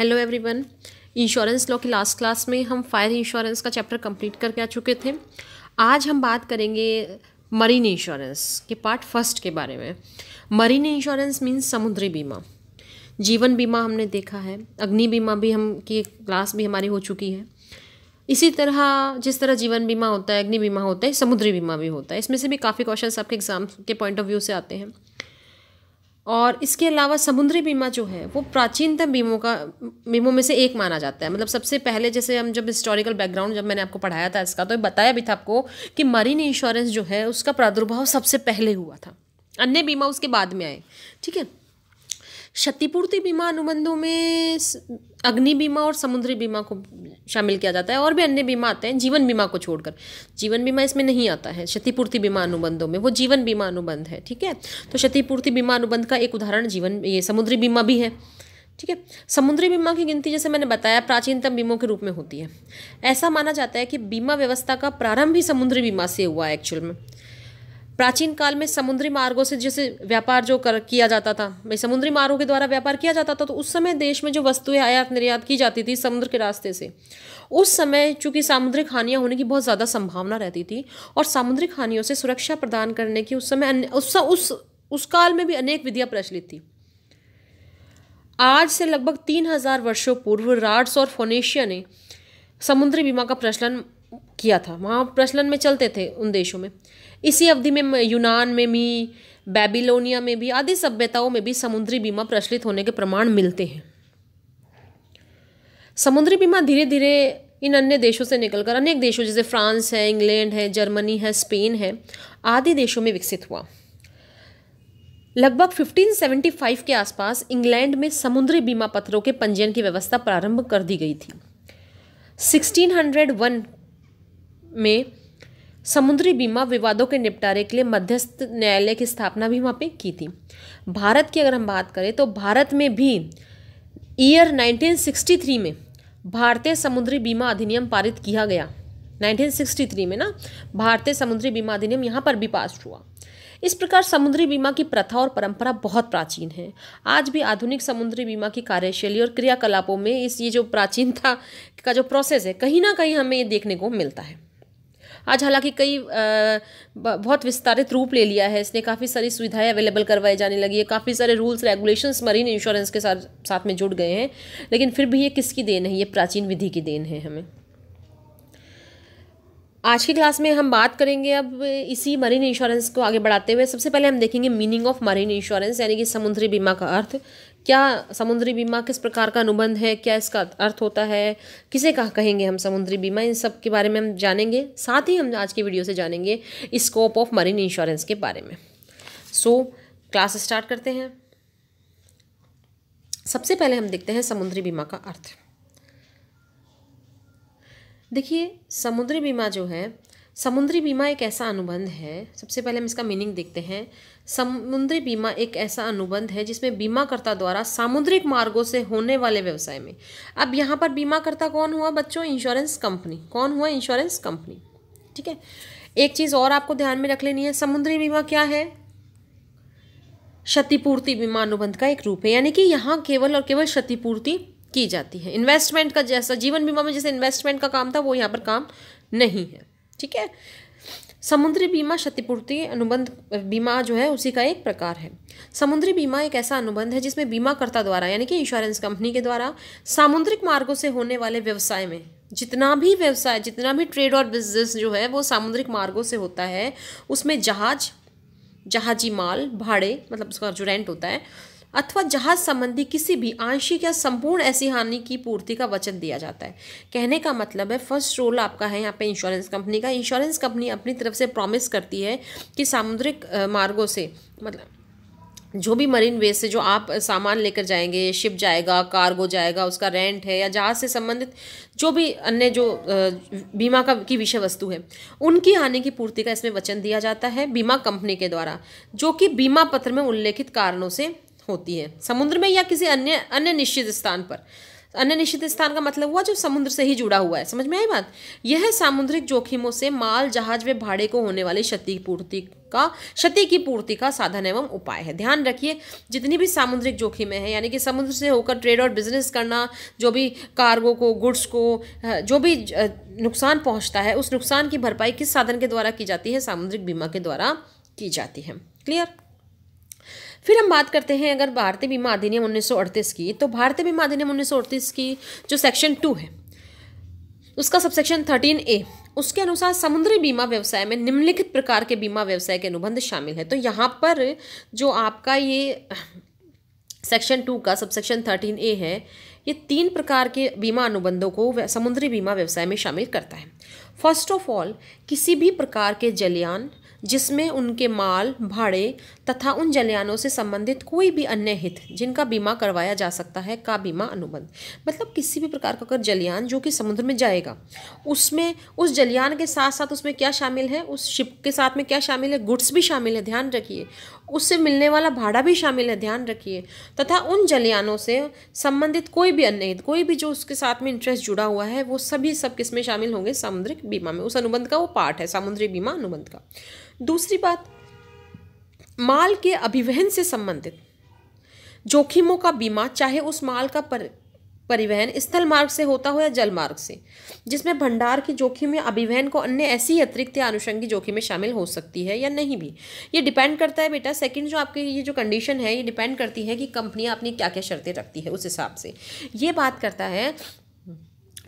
hello everyone insurance law की last class में हम फायर इंश्योरेंस का चैप्टर कंप्लीट करके आ चुके थे आज हम बात करेंगे मरीन इंश्योरेंस के पार्ट फर्स्ट के बारे में मरीन इंश्योरेंस मीन्स समुद्री बीमा जीवन बीमा हमने देखा है अग्नि बीमा भी हम की क्लास भी हमारी हो चुकी है इसी तरह जिस तरह जीवन बीमा होता है अग्नि बीमा होता है समुद्री बीमा भी होता है इसमें से भी काफ़ी क्वेश्चन आपके एग्जाम के पॉइंट ऑफ व्यू से आते हैं और इसके अलावा समुद्री बीमा जो है वो प्राचीनतम बीमों का बीमों में से एक माना जाता है मतलब सबसे पहले जैसे हम जब हिस्टोरिकल बैकग्राउंड जब मैंने आपको पढ़ाया था इसका तो बताया भी था आपको कि मरीन इंश्योरेंस जो है उसका प्रादुर्भाव सबसे पहले हुआ था अन्य बीमा उसके बाद में आए ठीक है क्षतिपूर्ति बीमा अनुबंधों में अग्नि बीमा और समुद्री बीमा को शामिल किया जाता है और भी अन्य बीमा आते हैं जीवन बीमा को छोड़कर जीवन बीमा इसमें नहीं आता है क्षतिपूर्ति बीमा अनुबंधों में वो जीवन बीमा अनुबंध है ठीक है तो क्षतिपूर्ति बीमा अनुबंध का एक उदाहरण जीवन ये समुद्री बीमा भी है ठीक है समुद्री बीमा की गिनती जैसे मैंने बताया प्राचीनतम बीमों के रूप में होती है ऐसा माना जाता है कि बीमा व्यवस्था का प्रारंभ ही समुद्री बीमा से हुआ है एक्चुअल में प्राचीन काल में समुद्री मार्गों से जैसे व्यापार जो कर किया जाता था भाई समुद्री मार्गों के द्वारा व्यापार किया जाता था तो उस समय देश में जो वस्तुएं आयात निर्यात की जाती थी समुद्र के रास्ते से उस समय चूंकि सामुद्रिक हानियाँ होने की बहुत ज़्यादा संभावना रहती थी और सामुद्रिक हानियों से सुरक्षा प्रदान करने की उस समय उस उस उस काल में भी अनेक विधियाँ प्रचलित थी आज से लगभग तीन हजार वर्षों पूर्व राड्स और फोनेशिया ने समुद्री बीमा का प्रचलन किया था वहाँ प्रचलन में चलते थे उन देशों में इसी अवधि में यूनान में भी बेबीलोनिया में भी आदि सभ्यताओं में भी समुद्री बीमा प्रचलित होने के प्रमाण मिलते हैं समुद्री बीमा धीरे धीरे इन अन्य देशों से निकलकर अनेक देशों जैसे फ्रांस है इंग्लैंड है जर्मनी है स्पेन है आदि देशों में विकसित हुआ लगभग 1575 के आसपास इंग्लैंड में समुद्री बीमा पत्रों के पंजीयन की व्यवस्था प्रारंभ कर दी गई थी 1601 में समुद्री बीमा विवादों के निपटारे के लिए मध्यस्थ न्यायालय की स्थापना भी वहाँ पे की थी भारत की अगर हम बात करें तो भारत में भी ईयर 1963 में भारतीय समुद्री बीमा अधिनियम पारित किया गया 1963 में ना भारतीय समुद्री बीमा अधिनियम यहाँ पर भी पास हुआ इस प्रकार समुद्री बीमा की प्रथा और परंपरा बहुत प्राचीन है आज भी आधुनिक समुद्री बीमा की कार्यशैली और क्रियाकलापों में इस ये जो प्राचीनता का जो प्रोसेस है कहीं ना कहीं हमें ये देखने को मिलता है आज हालांकि कई बहुत विस्तारित रूप ले लिया है इसने काफ़ी सारी सुविधाएं अवेलेबल करवाई जाने लगी है काफ़ी सारे रूल्स रेगुलेशंस मरीन इंश्योरेंस के साथ साथ में जुड़ गए हैं लेकिन फिर भी ये किसकी देन है ये प्राचीन विधि की देन है हमें आज की क्लास में हम बात करेंगे अब इसी मरीन इंश्योरेंस को आगे बढ़ाते हुए सबसे पहले हम देखेंगे मीनिंग ऑफ मरीन इंश्योरेंस यानी कि समुद्री बीमा का अर्थ क्या समुद्री बीमा किस प्रकार का अनुबंध है क्या इसका अर्थ होता है किसे कहा कहेंगे हम समुद्री बीमा इन सब के बारे में हम जानेंगे साथ ही हम आज की वीडियो से जानेंगे स्कोप ऑफ मरीन इंश्योरेंस के बारे में सो क्लास स्टार्ट करते हैं सबसे पहले हम देखते हैं समुद्री बीमा का अर्थ देखिए समुद्री बीमा जो है समुद्री बीमा एक ऐसा अनुबंध है सबसे पहले हम इसका मीनिंग देखते हैं समुद्री बीमा एक ऐसा अनुबंध है जिसमें बीमाकर्ता द्वारा सामुद्रिक मार्गों से होने वाले व्यवसाय में अब यहाँ पर बीमाकर्ता कौन हुआ बच्चों इंश्योरेंस कंपनी कौन हुआ इंश्योरेंस कंपनी ठीक है एक चीज़ और आपको ध्यान में रख लेनी है समुद्री बीमा क्या है क्षतिपूर्ति बीमा अनुबंध का एक रूप है यानी कि यहाँ केवल और केवल क्षतिपूर्ति की जाती है इन्वेस्टमेंट का जैसा जीवन बीमा में जैसे इन्वेस्टमेंट का काम था वो यहाँ पर काम नहीं है ठीक है समुद्री बीमा क्षतिपूर्ति अनुबंध बीमा जो है उसी का एक प्रकार है समुद्री बीमा एक ऐसा अनुबंध है जिसमें बीमाकर्ता द्वारा यानी कि इंश्योरेंस कंपनी के द्वारा सामुद्रिक मार्गों से होने वाले व्यवसाय में जितना भी व्यवसाय जितना भी ट्रेड और बिजनेस जो है वो सामुद्रिक मार्गों से होता है उसमें जहाज जहाजी माल भाड़े मतलब उसका जो रेंट होता है अथवा जहाज संबंधी किसी भी आंशिक या संपूर्ण ऐसी हानि की पूर्ति का वचन दिया जाता है कहने का मतलब है फर्स्ट रोल आपका है यहाँ पे इंश्योरेंस कंपनी का इंश्योरेंस कंपनी अपनी तरफ से प्रॉमिस करती है कि सामुद्रिक मार्गों से मतलब जो भी मरीन वे से जो आप सामान लेकर जाएंगे शिप जाएगा कार्गो जाएगा उसका रेंट है या जहाज से संबंधित जो भी अन्य जो बीमा का की विषय वस्तु है उनकी हानि की पूर्ति का इसमें वचन दिया जाता है बीमा कंपनी के द्वारा जो कि बीमा पत्र में उल्लेखित कारणों से होती है समुद्र में या किसी अन्य अन्य निश्चित स्थान पर अन्य निश्चित स्थान का मतलब हुआ जो समुद्र से ही जुड़ा हुआ है समझ में आई बात यह सामुद्रिक जोखिमों से माल जहाज व भाड़े को होने वाली क्षति पूर्ति का क्षति की पूर्ति का साधन एवं उपाय है ध्यान रखिए जितनी भी सामुद्रिक जोखिमें हैं यानी कि समुद्र से होकर ट्रेड और बिजनेस करना जो भी कार्गो को गुड्स को जो भी नुकसान पहुंचता है उस नुकसान की भरपाई किस साधन के द्वारा की जाती है सामुद्रिक बीमा के द्वारा की जाती है क्लियर फिर हम बात करते हैं अगर भारतीय बीमा अधिनियम उन्नीस की तो भारतीय बीमा अधिनियम उन्नीस की जो सेक्शन टू है उसका सबसेक्शन थर्टीन ए उसके अनुसार समुद्री बीमा व्यवसाय में निम्नलिखित प्रकार के बीमा व्यवसाय के अनुबंध शामिल है तो यहाँ पर जो आपका ये सेक्शन टू का सबसेक्शन थर्टीन ए है ये तीन प्रकार के बीमा अनुबंधों को समुद्री बीमा व्यवसाय में शामिल करता है फर्स्ट ऑफ ऑल किसी भी प्रकार के जलयान जिसमें उनके माल भाड़े तथा उन जलयानों से संबंधित कोई भी अन्य हित जिनका बीमा करवाया जा सकता है का बीमा अनुबंध मतलब किसी भी प्रकार का अगर जलयान जो कि समुद्र में जाएगा उसमें उस जलयान के साथ साथ उसमें क्या शामिल है उस शिप के साथ में क्या शामिल है गुड्स भी शामिल है ध्यान रखिए उससे मिलने वाला भाड़ा भी शामिल है ध्यान रखिए तथा उन जलियानों से संबंधित कोई भी अन्य कोई भी जो उसके साथ में इंटरेस्ट जुड़ा हुआ है वो सभी सब किस में शामिल होंगे सामुद्रिक बीमा में उस अनुबंध का वो पार्ट है सामुद्रिक बीमा अनुबंध का दूसरी बात माल के अभिवहन से संबंधित जोखिमों का बीमा चाहे उस माल का पर परिवहन स्थल मार्ग से होता हो या जल मार्ग से जिसमें भंडार की जोखिम या अभिवहन को अन्य ऐसी अतिरिक्त या आनुषंगिक जोखिम में शामिल हो सकती है या नहीं भी ये डिपेंड करता है बेटा सेकंड जो आपके ये जो कंडीशन है ये डिपेंड करती है कि कंपनियाँ अपनी क्या क्या शर्तें रखती है उस हिसाब से ये बात करता है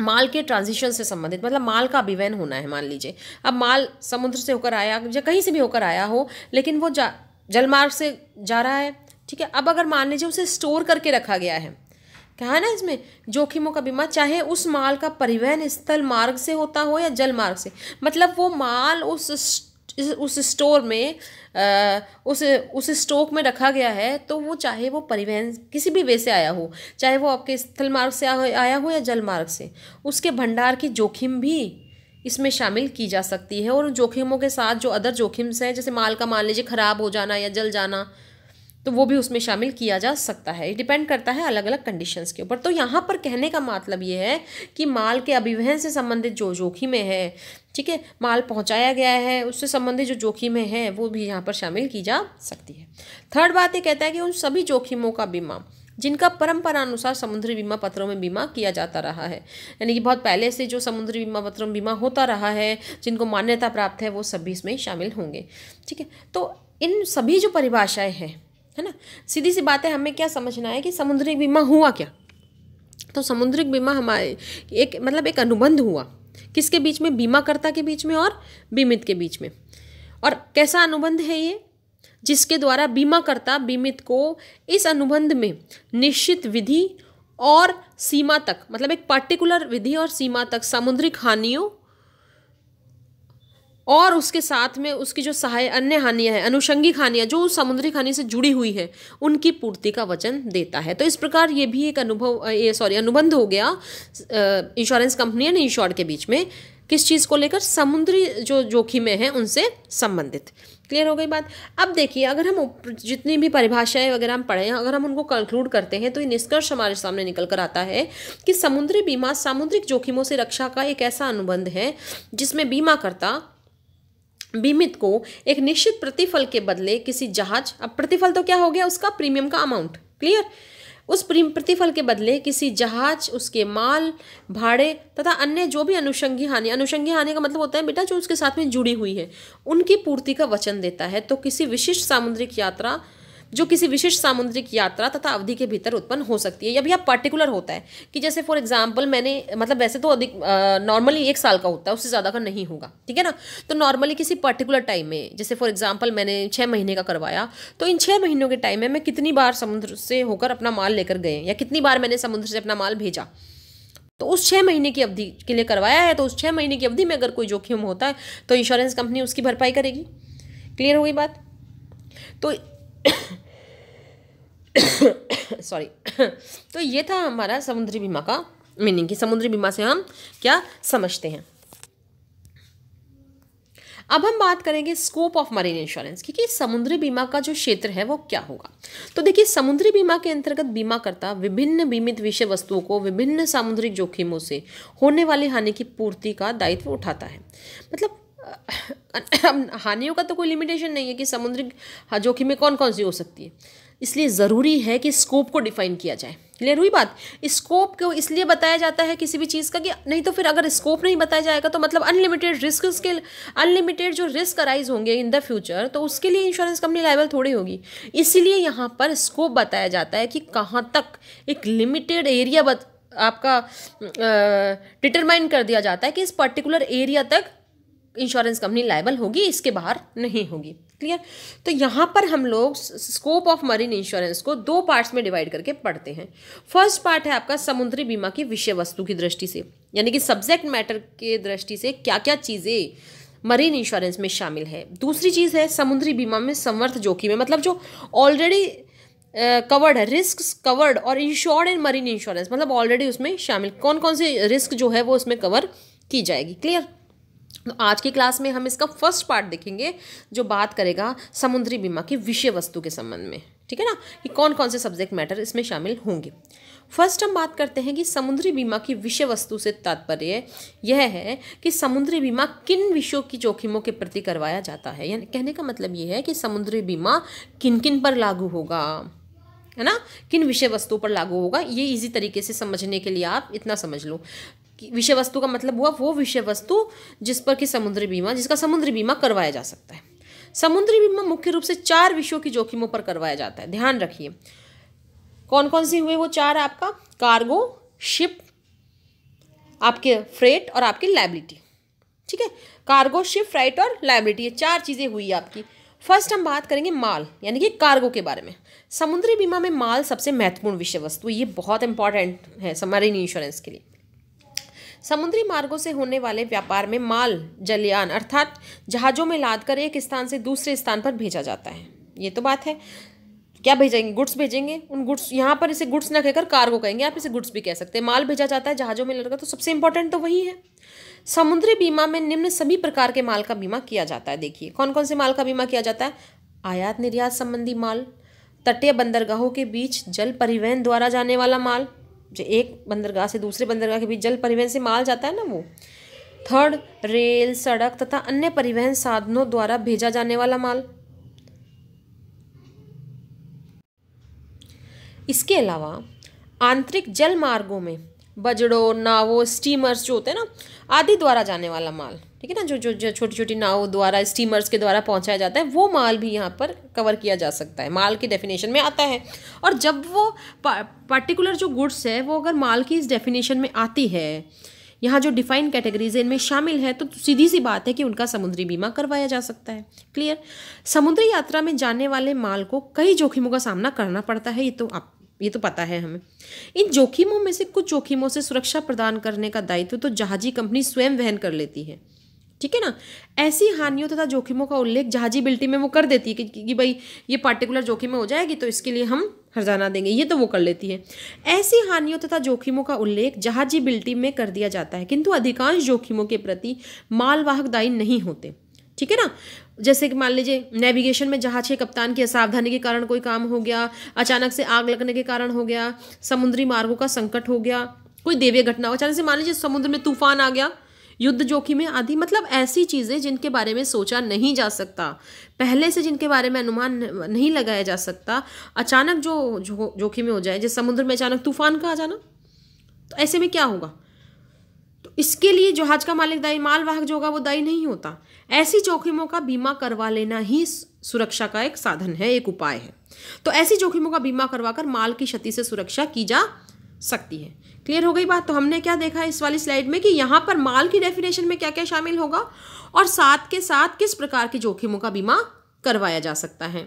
माल के ट्रांजिशन से संबंधित मतलब माल का अभिवहन होना है मान लीजिए अब माल समुद्र से होकर आया या कहीं से भी होकर आया हो लेकिन वो जा जलमार्ग से जा रहा है ठीक है अब अगर मान लीजिए उसे स्टोर करके रखा गया है कहा ना इसमें जोखिमों का बीमा चाहे उस माल का परिवहन स्थल मार्ग से होता हो या जल मार्ग से मतलब वो माल उस उस स्टोर में आ, उस उस स्टॉक में रखा गया है तो वो चाहे वो परिवहन किसी भी वे से आया हो चाहे वो आपके स्थल मार्ग से आया हो या जल मार्ग से उसके भंडार की जोखिम भी इसमें शामिल की जा सकती है और जोखिमों के साथ जो अदर जोखिम्स हैं जैसे माल का मान लीजिए ख़राब हो जाना या जल जाना तो वो भी उसमें शामिल किया जा सकता है डिपेंड करता है अलग अलग कंडीशंस के ऊपर तो यहाँ पर कहने का मतलब ये है कि माल के अभिवहन से संबंधित जो जोखिमें हैं ठीक है माल पहुँचाया गया है उससे संबंधित जो जोखिमें हैं वो भी यहाँ पर शामिल की जा सकती है थर्ड बात ये कहता है कि उन सभी जोखिमों का बीमा जिनका परंपरानुसार समुद्री बीमा पत्रों में बीमा किया जाता रहा है यानी कि बहुत पहले से जो समुद्री बीमा पत्रों में बीमा होता रहा है जिनको मान्यता प्राप्त है वो सभी इसमें शामिल होंगे ठीक है तो इन सभी जो परिभाषाएं हैं है ना सीधी सी बात है हमें क्या समझना है कि समुद्रिक बीमा हुआ क्या तो समुद्रिक बीमा हमारे एक मतलब एक अनुबंध हुआ किसके बीच में बीमाकर्ता के बीच में और बीमित के बीच में और कैसा अनुबंध है ये जिसके द्वारा बीमाकर्ता बीमित को इस अनुबंध में निश्चित विधि और सीमा तक मतलब एक पर्टिकुलर विधि और सीमा तक सामुद्रिक हानियों और उसके साथ में उसकी जो सहाय अन्य हानियां हैं अनुषंगिक हानियां जो उस समुद्री खानी से जुड़ी हुई हैं उनकी पूर्ति का वचन देता है तो इस प्रकार ये भी एक अनुभव ये सॉरी अनुबंध हो गया इंश्योरेंस कंपनी एंड इंश्योर के बीच में किस चीज़ को लेकर समुद्री जो जोखिमें हैं उनसे संबंधित क्लियर हो गई बात अब देखिए अगर हम जितनी भी परिभाषाएं वगैरह हम पढ़े हैं अगर हम उनको कंक्लूड करते हैं तो ये निष्कर्ष हमारे सामने निकल कर आता है कि समुद्री बीमा सामुद्रिक जोखिमों से रक्षा का एक ऐसा अनुबंध है जिसमें बीमाकर्ता बीमित को एक निश्चित प्रतिफल के बदले किसी जहाज अब प्रतिफल तो क्या हो गया उसका प्रीमियम का अमाउंट क्लियर उस प्रतिफल के बदले किसी जहाज उसके माल भाड़े तथा अन्य जो भी अनुषंगी हानि अनुषंगी हानि का मतलब होता है बेटा जो उसके साथ में जुड़ी हुई है उनकी पूर्ति का वचन देता है तो किसी विशिष्ट सामुद्रिक यात्रा जो किसी विशिष्ट सामुद्रिक यात्रा तथा अवधि के भीतर उत्पन्न हो सकती है या भैया पर्टिकुलर होता है कि जैसे फॉर एग्जाम्पल मैंने मतलब वैसे तो अधिक नॉर्मली एक साल का होता है उससे ज़्यादा का नहीं होगा ठीक है ना तो नॉर्मली किसी पर्टिकुलर टाइम में जैसे फॉर एग्जाम्पल मैंने छः महीने का करवाया तो इन छः महीनों के टाइम में मैं कितनी बार समुद्र से होकर अपना माल लेकर गए या कितनी बार मैंने समुद्र से अपना माल भेजा तो उस छः महीने की अवधि के लिए करवाया है तो उस छः महीने की अवधि में अगर कोई जोखिम होता है तो इंश्योरेंस कंपनी उसकी भरपाई करेगी क्लियर हो गई बात तो सॉरी तो ये था हमारा समुद्री बीमा का मीनिंग कि समुद्री बीमा से हम क्या समझते हैं अब हम बात करेंगे स्कोप ऑफ मरीन इंश्योरेंस क्योंकि समुद्री बीमा का जो क्षेत्र है वो क्या होगा तो देखिए समुद्री बीमा के अंतर्गत बीमाकर्ता विभिन्न बीमित विषय वस्तुओं को विभिन्न सामुद्रिक जोखिमों से होने वाली हानि की पूर्ति का दायित्व उठाता है मतलब हानियों का तो कोई लिमिटेशन नहीं है कि समुद्री जोखिमें कौन कौन सी हो सकती है इसलिए ज़रूरी है कि स्कोप को डिफाइन किया जाए क्लियर हुई बात स्कोप को इसलिए बताया जाता है किसी भी चीज़ का कि नहीं तो फिर अगर स्कोप नहीं बताया जाएगा तो मतलब अनलिमिटेड रिस्क के अनलिमिटेड जो रिस्क अराइज होंगे इन द फ्यूचर तो उसके लिए इंश्योरेंस कंपनी लाइबल थोड़ी होगी इसलिए यहाँ पर स्कोप बताया जाता है कि कहाँ तक एक लिमिटेड एरिया बत, आपका डिटरमाइन कर दिया जाता है कि इस पर्टिकुलर एरिया तक इंश्योरेंस कंपनी लाइबल होगी इसके बाहर नहीं होगी क्लियर तो यहाँ पर हम लोग स्कोप ऑफ मरीन इंश्योरेंस को दो पार्ट्स में डिवाइड करके पढ़ते हैं फर्स्ट पार्ट है आपका समुद्री बीमा की विषय वस्तु की दृष्टि से यानी कि सब्जेक्ट मैटर के दृष्टि से क्या क्या चीज़ें मरीन इंश्योरेंस में शामिल है दूसरी चीज़ है समुद्री बीमा में समर्थ जोखिम है मतलब जो ऑलरेडी कवर्ड है रिस्क कवर्ड और इंश्योर्ड इन मरीन इंश्योरेंस मतलब ऑलरेडी उसमें शामिल कौन कौन से रिस्क जो है वो उसमें कवर की जाएगी क्लियर तो आज की क्लास में हम इसका फर्स्ट पार्ट देखेंगे जो बात करेगा समुद्री बीमा की विषय वस्तु के संबंध में ठीक है ना कि कौन कौन से सब्जेक्ट मैटर इसमें शामिल होंगे फर्स्ट हम बात करते हैं कि समुद्री बीमा की विषय वस्तु से तात्पर्य यह है कि समुद्री बीमा किन विषयों की जोखिमों के प्रति करवाया जाता है यानी कहने का मतलब ये है कि समुद्री बीमा किन किन पर लागू होगा है ना किन विषय वस्तुओं पर लागू होगा ये इजी तरीके से समझने के लिए आप इतना समझ लो विषय वस्तु का मतलब हुआ वो विषय वस्तु जिस पर कि समुद्री बीमा जिसका समुद्री बीमा करवाया जा सकता है समुद्री बीमा मुख्य रूप से चार विषयों की जोखिमों पर करवाया जाता है ध्यान रखिए कौन कौन से हुए वो चार आपका कार्गो शिप आपके फ्रेट और आपकी लाइबिलिटी ठीक है कार्गो शिप फ्राइट और लाइबिलिटी ये चार चीज़ें हुई आपकी फर्स्ट हम बात करेंगे माल यानी कि कार्गो के बारे में समुद्री बीमा में माल सबसे महत्वपूर्ण विषय वस्तु ये बहुत इंपॉर्टेंट है समरीन इंश्योरेंस के लिए समुद्री मार्गों से होने वाले व्यापार में माल जलयान अर्थात जहाज़ों में लादकर एक स्थान से दूसरे स्थान पर भेजा जाता है ये तो बात है क्या भेजेंगे गुड्स भेजेंगे उन गुड्स यहाँ पर इसे गुड्स ना कहकर कार्गो कहेंगे आप इसे गुड्स भी कह सकते हैं माल भेजा जाता है जहाज़ों में लड़का तो सबसे इंपॉर्टेंट तो वही है समुद्री बीमा में निम्न सभी प्रकार के माल का बीमा किया जाता है देखिए कौन कौन से माल का बीमा किया जाता है आयात निर्यात संबंधी माल तटीय बंदरगाहों के बीच जल परिवहन द्वारा जाने वाला माल जो एक बंदरगाह से दूसरे बंदरगाह के बीच जल परिवहन से माल जाता है ना वो थर्ड रेल सड़क तथा अन्य परिवहन साधनों द्वारा भेजा जाने वाला माल इसके अलावा आंतरिक जल मार्गों में बजड़ों नावों स्टीमर्स जो होते हैं ना आदि द्वारा जाने वाला माल ठीक है ना जो जो जो छोटी छोटी नावों द्वारा स्टीमर्स के द्वारा पहुंचाया जाता है वो माल भी यहाँ पर कवर किया जा सकता है माल की डेफिनेशन में आता है और जब वो पर्टिकुलर जो गुड्स है वो अगर माल की इस डेफिनेशन में आती है यहाँ जो डिफाइन कैटेगरीज इनमें शामिल है तो सीधी सी बात है कि उनका समुद्री बीमा करवाया जा सकता है क्लियर समुद्री यात्रा में जाने वाले माल को कई जोखिमों का सामना करना पड़ता है ये तो आप ये तो पता है हमें इन जोखिमों में से कुछ जोखिमों से सुरक्षा प्रदान करने का दायित्व तो जहाजी कंपनी स्वयं वहन कर लेती है ठीक है ना ऐसी हानियों तथा जोखिमों का उल्लेख जहाजी बिल्टी में वो कर देती है कि, कि भाई ये पार्टिकुलर जोखिम में हो जाएगी तो इसके लिए हम हरजाना देंगे ये तो वो कर लेती है ऐसी हानियों तथा जोखिमों का उल्लेख जहाजी बिल्टी में कर दिया जाता है किंतु अधिकांश जोखिमों के प्रति मालवाहक दायी नहीं होते ठीक है ना जैसे कि मान लीजिए नेविगेशन में जहाज के कप्तान की असावधानी के कारण कोई काम हो गया अचानक से आग लगने के कारण हो गया समुद्री मार्गों का संकट हो गया कोई देवीय घटना हो अचानक से मान लीजिए समुद्र में तूफान आ गया युद्ध जोखिम में आदि मतलब ऐसी चीज़ें जिनके बारे में सोचा नहीं जा सकता पहले से जिनके बारे में अनुमान नहीं लगाया जा सकता अचानक जो जो जोखिम हो जाए जैसे समुद्र में अचानक तूफान का आ जाना तो ऐसे में क्या होगा तो इसके लिए जहाज का मालिक दाई मालवाहक जो होगा वो दाई नहीं होता ऐसी जोखिमों का बीमा करवा लेना ही सुरक्षा का एक साधन है एक उपाय है तो ऐसी जोखिमों का बीमा करवाकर माल की क्षति से सुरक्षा की जा सकती है क्लियर हो गई बात तो हमने क्या देखा इस वाली स्लाइड में कि यहाँ पर माल की डेफिनेशन में क्या क्या शामिल होगा और साथ के साथ किस प्रकार के जोखिमों का बीमा करवाया जा सकता है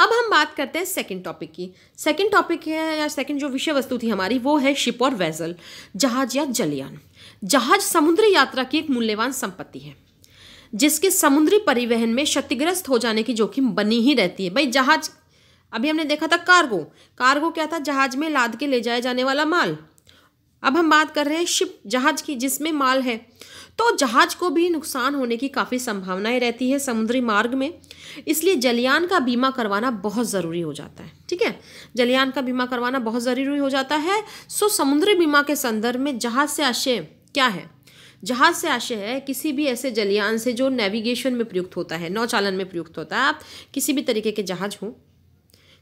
अब हम बात करते हैं सेकंड टॉपिक की सेकंड टॉपिक है या सेकंड जो विषय वस्तु थी हमारी वो है शिप और वेजल जहाज या जलयान जहाज समुद्र यात्रा की एक मूल्यवान संपत्ति है जिसके समुद्री परिवहन में क्षतिग्रस्त हो जाने की जोखिम बनी ही रहती है भाई जहाज अभी हमने देखा था कार्गो कार्गो क्या था जहाज में लाद के ले जाया जाने वाला माल अब हम बात कर रहे हैं शिप जहाज की जिसमें माल है तो जहाज को भी नुकसान होने की काफ़ी संभावनाएं रहती है समुद्री मार्ग में इसलिए जलियान का बीमा करवाना बहुत ज़रूरी हो जाता है ठीक है जलियान का बीमा करवाना बहुत ज़रूरी हो जाता है सो समुद्री बीमा के संदर्भ में जहाज से आशय क्या है जहाज से आशय है किसी भी ऐसे जलियान से जो नेविगेशन में प्रयुक्त होता है नौचालन में प्रयुक्त होता है आप किसी भी तरीके के जहाज हो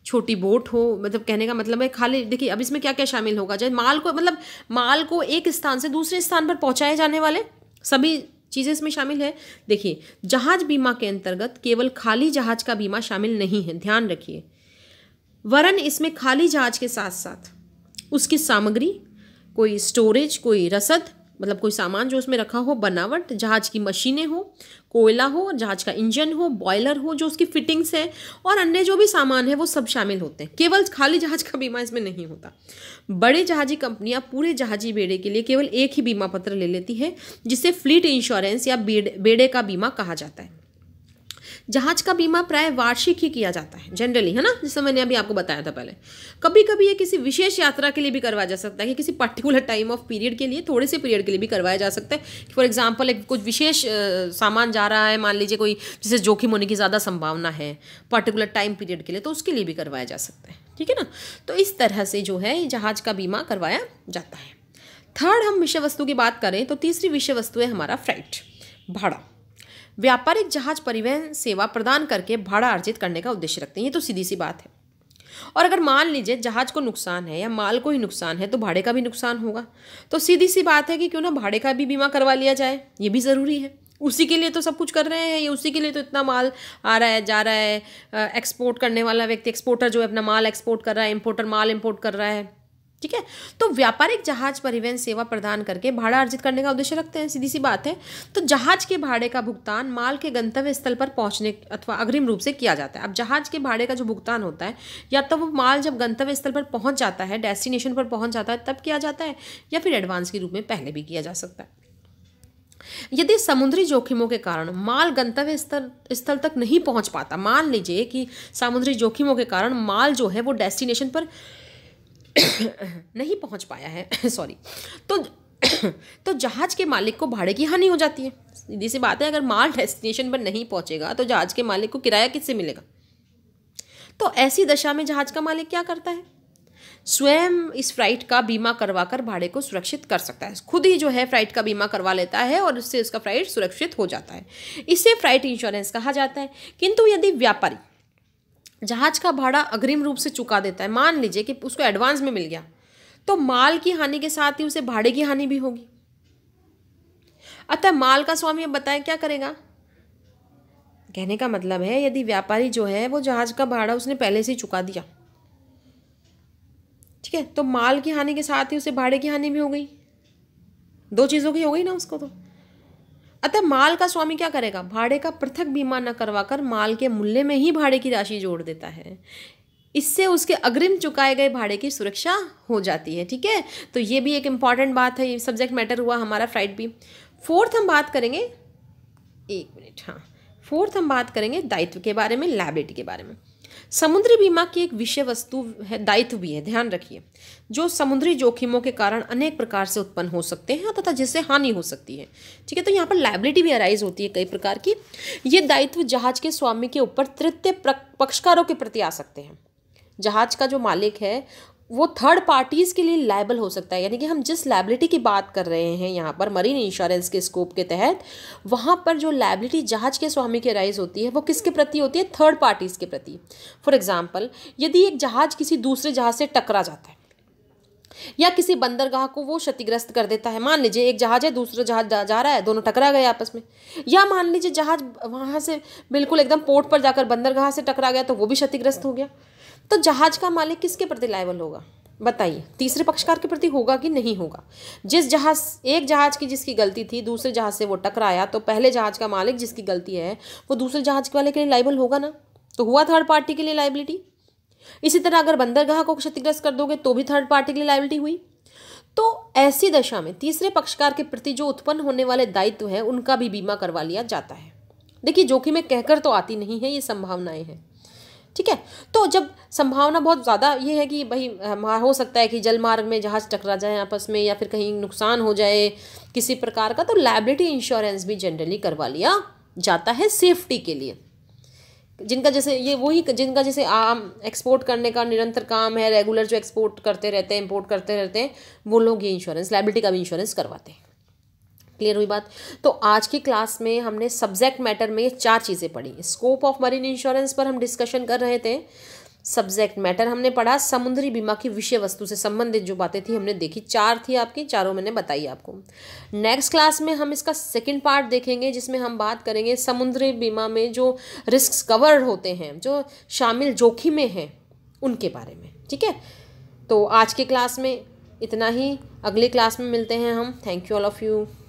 छोटी बोट हो मतलब कहने का मतलब है खाली देखिए अब इसमें क्या क्या शामिल होगा जैसे माल को मतलब माल को एक स्थान से दूसरे स्थान पर पहुंचाए जाने वाले सभी चीज़ें इसमें शामिल है देखिए जहाज बीमा के अंतर्गत केवल खाली जहाज का बीमा शामिल नहीं है ध्यान रखिए वरन इसमें खाली जहाज के साथ साथ उसकी सामग्री कोई स्टोरेज कोई रसद मतलब कोई सामान जो उसमें रखा हो बनावट जहाज़ की मशीनें हो कोयला हो जहाज़ का इंजन हो बॉयलर हो जो उसकी फिटिंग्स है और अन्य जो भी सामान है वो सब शामिल होते हैं केवल खाली जहाज़ का बीमा इसमें नहीं होता बड़े जहाज़ी कंपनियां पूरे जहाज़ी बेड़े के लिए केवल एक ही बीमा पत्र ले लेती है जिसे फ्लीट इंश्योरेंस या बेड़े का बीमा कहा जाता है जहाज का बीमा प्राय वार्षिक ही किया जाता है जनरली है ना जैसे मैंने अभी आपको बताया था पहले कभी कभी ये किसी विशेष यात्रा के लिए भी करवाया जा सकता है कि किसी पर्टिकुलर टाइम ऑफ पीरियड के लिए थोड़े से पीरियड के लिए भी करवाया जा सकता है फॉर एग्जाम्पल एक कुछ विशेष सामान जा रहा है मान लीजिए कोई जिसे जोखिम होने की ज़्यादा संभावना है पर्टिकुलर टाइम पीरियड के लिए तो उसके लिए भी करवाया जा सकता है ठीक है ना तो इस तरह से जो है जहाज का बीमा करवाया जाता है थर्ड हम विषय वस्तु की बात करें तो तीसरी विषय वस्तु है हमारा फ्राइट भाड़ा व्यापारिक जहाज परिवहन सेवा प्रदान करके भाड़ा अर्जित करने का उद्देश्य रखते हैं ये तो सीधी सी बात है और अगर मान लीजिए जहाज को नुकसान है या माल को ही नुकसान है तो भाड़े का भी नुकसान होगा तो सीधी सी बात है कि क्यों ना भाड़े का भी बीमा करवा लिया जाए ये भी ज़रूरी है उसी के लिए तो सब कुछ कर रहे हैं ये उसी के लिए तो इतना माल आ रहा है जा रहा है एक्सपोर्ट करने वाला व्यक्ति एक्सपोर्टर जो है अपना माल एक्सपोर्ट कर रहा है इम्पोर्टर माल इम्पोर्ट कर रहा है ठीक है तो व्यापारिक जहाज परिवहन सेवा प्रदान करके भाड़ा अर्जित करने का उद्देश्य रखते हैं सीधी सी बात है तो जहाज के भाड़े का भुगतान माल के गंतव्य स्थल पर पहुंचने अथवा अग्रिम रूप से किया जाता है अब जहाज के भाड़े का जो भुगतान होता है या तो वो माल जब गंतव्य स्थल पर पहुंच जाता है डेस्टिनेशन पर पहुंच जाता है तब किया जाता है या फिर एडवांस के रूप में पहले भी किया जा सकता है यदि समुद्री जोखिमों के कारण माल गंतव्य स्थल स्थल तक नहीं पहुंच पाता मान लीजिए कि समुद्री जोखिमों के कारण माल जो है वो डेस्टिनेशन पर नहीं पहुंच पाया है सॉरी तो तो जहाज़ के मालिक को भाड़े की हानि हो जाती है सीधी सी बात है अगर माल डेस्टिनेशन पर नहीं पहुंचेगा तो जहाज़ के मालिक को किराया किससे मिलेगा तो ऐसी दशा में जहाज़ का मालिक क्या करता है स्वयं इस फ्लाइट का बीमा करवा कर भाड़े को सुरक्षित कर सकता है खुद ही जो है फ्लाइट का बीमा करवा लेता है और उससे उसका फ्लाइट सुरक्षित हो जाता है इसे फ्लाइट इंश्योरेंस कहा जाता है किंतु यदि व्यापारी जहाज का भाड़ा अग्रिम रूप से चुका देता है मान लीजिए कि उसको एडवांस में मिल गया तो माल की हानि के साथ ही उसे भाड़े की हानि भी होगी अतः माल का स्वामी अब बताएं क्या करेगा कहने का मतलब है यदि व्यापारी जो है वो जहाज का भाड़ा उसने पहले से ही चुका दिया ठीक है तो माल की हानि के साथ ही उसे भाड़े की हानि भी हो गई दो चीज़ों की हो गई ना उसको तो अतः माल का स्वामी क्या करेगा भाड़े का पृथक बीमा न करवाकर माल के मूल्य में ही भाड़े की राशि जोड़ देता है इससे उसके अग्रिम चुकाए गए भाड़े की सुरक्षा हो जाती है ठीक है तो ये भी एक इम्पॉर्टेंट बात है ये सब्जेक्ट मैटर हुआ हमारा फ्राइड भी फोर्थ हम बात करेंगे एक मिनट हाँ फोर्थ हम बात करेंगे दायित्व के बारे में लाइबिलिटी के बारे में समुद्री बीमा की एक विषय वस्तु है दायित्व भी है ध्यान रखिए जो समुद्री जोखिमों के कारण अनेक प्रकार से उत्पन्न हो सकते हैं तथा जिससे हानि हो सकती है ठीक है तो यहाँ पर लाइबिलिटी भी अराइज होती है कई प्रकार की ये दायित्व जहाज के स्वामी के ऊपर तृतीय पक्षकारों के प्रति आ सकते हैं जहाज का जो मालिक है वो थर्ड पार्टीज़ के लिए लाइबल हो सकता है यानी कि हम जिस लाइबिलिटी की बात कर रहे हैं यहाँ पर मरीन इंश्योरेंस के स्कोप के तहत वहाँ पर जो लाइबिलिटी जहाज के स्वामी के राइज होती है वो किसके प्रति होती है थर्ड पार्टीज़ के प्रति फॉर एग्ज़ाम्पल यदि एक जहाज़ किसी दूसरे जहाज़ से टकरा जाता है या किसी बंदरगाह को वो क्षतिग्रस्त कर देता है मान लीजिए एक जहाज़ है दूसरा जहाज जा, जा रहा है दोनों टकरा गए आपस में या मान लीजिए जहाज वहाँ से बिल्कुल एकदम पोर्ट पर जाकर बंदरगाह से टकरा गया तो वो भी क्षतिग्रस्त हो गया तो जहाज का मालिक किसके प्रति लाइबल होगा बताइए तीसरे पक्षकार के प्रति होगा कि नहीं होगा जिस जहाज एक जहाज की जिसकी गलती थी दूसरे जहाज से वो टकराया तो पहले जहाज का मालिक जिसकी गलती है वो दूसरे जहाज के वाले के लिए लाइबल होगा ना तो हुआ थर्ड पार्टी के लिए लाइबिलिटी इसी तरह अगर बंदरगाह को क्षतिग्रस्त कर दोगे तो भी थर्ड पार्टी के लिए लाइबिलिटी हुई तो ऐसी दशा में तीसरे पक्षकार के प्रति जो उत्पन्न होने वाले दायित्व हैं उनका भी बीमा करवा लिया जाता है देखिए जोखिम में कहकर तो आती नहीं है ये संभावनाएं हैं ठीक है तो जब संभावना बहुत ज़्यादा ये है कि भाई हो सकता है कि जल मार्ग में जहाज़ टकरा जाए आपस में या फिर कहीं नुकसान हो जाए किसी प्रकार का तो लाइबिलिटी इंश्योरेंस भी जनरली करवा लिया जाता है सेफ्टी के लिए जिनका जैसे ये वही जिनका जैसे आम एक्सपोर्ट करने का निरंतर काम है रेगुलर जो एक्सपोर्ट करते रहते हैं इम्पोर्ट करते रहते हैं वो लोग ये इंश्योरेंस लाइबिलिटी का भी इंश्योरेंस करवाते हैं क्लियर हुई बात तो आज की क्लास में हमने सब्जेक्ट मैटर में चार चीज़ें पढ़ी स्कोप ऑफ मरीन इंश्योरेंस पर हम डिस्कशन कर रहे थे सब्जेक्ट मैटर हमने पढ़ा समुद्री बीमा की विषय वस्तु से संबंधित जो बातें थी हमने देखी चार थी आपकी चारों मैंने बताई आपको नेक्स्ट क्लास में हम इसका सेकंड पार्ट देखेंगे जिसमें हम बात करेंगे समुद्री बीमा में जो रिस्क कवर होते हैं जो शामिल जोखिमें हैं उनके बारे में ठीक है तो आज के क्लास में इतना ही अगले क्लास में मिलते हैं हम thank you all of you